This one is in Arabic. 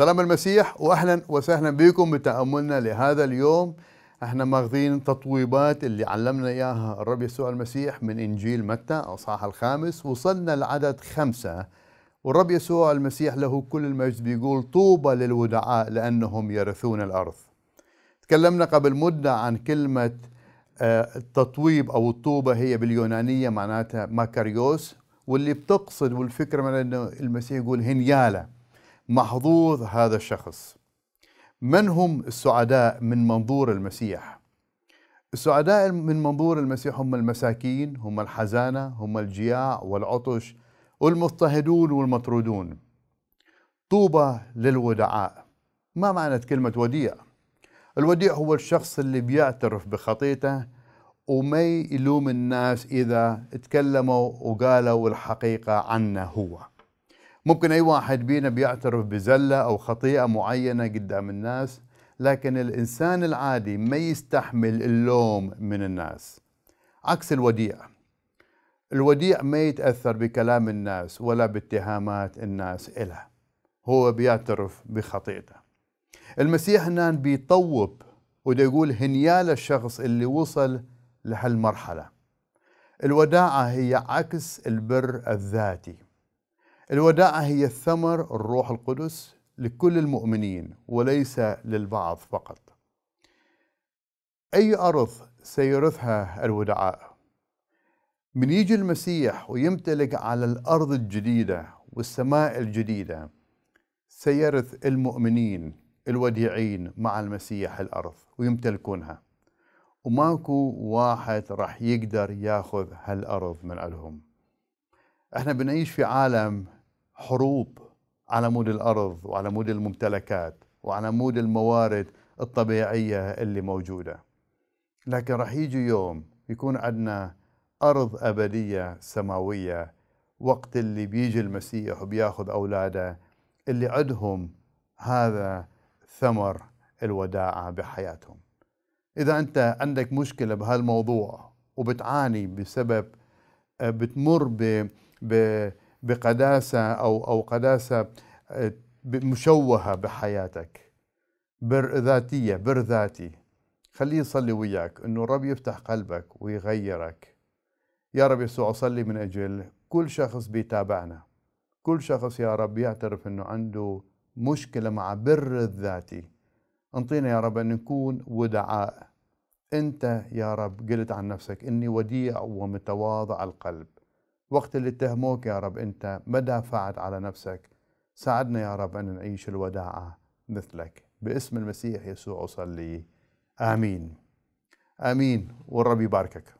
سلام المسيح واهلا وسهلا بكم بتاملنا لهذا اليوم احنا ماخذين تطويبات اللي علمنا اياها الرب يسوع المسيح من انجيل متى اصحاح الخامس وصلنا لعدد خمسه والرب يسوع المسيح له كل المجد بيقول طوبى للودعاء لانهم يرثون الارض تكلمنا قبل مده عن كلمه آه، التطويب او الطوبه هي باليونانيه معناتها ماكاريوس واللي بتقصد والفكره من انه المسيح يقول هنياله محظوظ هذا الشخص من هم السعداء من منظور المسيح السعداء من منظور المسيح هم المساكين هم الحزانة هم الجياع والعطش والمضطهدون والمطرودون طوبى للودعاء ما معنى كلمة وديع الوديع هو الشخص اللي بيعترف بخطيته وما يلوم الناس إذا تكلموا وقالوا الحقيقة عنه هو ممكن أي واحد بينا بيعترف بزلة أو خطيئة معينة قدام الناس لكن الإنسان العادي ما يستحمل اللوم من الناس عكس الوديع الوديع ما يتأثر بكلام الناس ولا باتهامات الناس إله هو بيعترف بخطيئته المسيح هنا بيطوب وده يقول هنيال الشخص اللي وصل لهالمرحلة الوداعة هي عكس البر الذاتي الوداعة هي الثمر الروح القدس لكل المؤمنين وليس للبعض فقط أي أرض سيرثها الودعاء من يجي المسيح ويمتلك على الأرض الجديدة والسماء الجديدة سيرث المؤمنين الوديعين مع المسيح الأرض ويمتلكونها وماكو واحد راح يقدر ياخذ هالأرض من عندهم احنا بنعيش في عالم حروب على مود الارض وعلى مود الممتلكات وعلى مود الموارد الطبيعيه اللي موجوده لكن راح يجي يوم يكون عندنا ارض ابديه سماويه وقت اللي بيجي المسيح وبياخذ اولاده اللي عندهم هذا ثمر الوداعه بحياتهم اذا انت عندك مشكله بهالموضوع وبتعاني بسبب آه، بتمر ب, ب بقداسة أو أو قداسة آه، مشوهة بحياتك بر ذاتية بر ذاتي خليه يصلي وياك انه الرب يفتح قلبك ويغيرك يا رب يسوع اصلي من اجل كل شخص بيتابعنا كل شخص يا رب يعترف انه عنده مشكلة مع بر الذاتي انطينا يا رب ان نكون ودعاء انت يا رب قلت عن نفسك اني وديع ومتواضع القلب وقت اللي اتهموك يا رب أنت ما دافعت على نفسك ساعدنا يا رب أن نعيش الوداعة مثلك باسم المسيح يسوع أصلي آمين آمين والرب يباركك